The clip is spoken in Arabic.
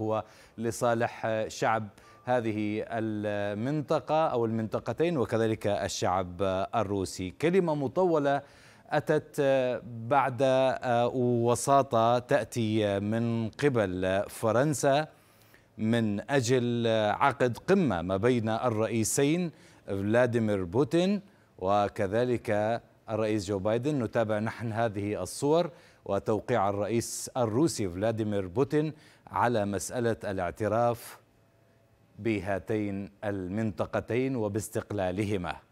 هو لصالح شعب هذه المنطقة أو المنطقتين وكذلك الشعب الروسي كلمة مطولة أتت بعد آه، وساطة تأتي من قبل فرنسا من أجل عقد قمة ما بين الرئيسين فلاديمير بوتين وكذلك الرئيس جو بايدن نتابع نحن هذه الصور وتوقيع الرئيس الروسي فلاديمير بوتين على مسألة الاعتراف بهاتين المنطقتين وباستقلالهما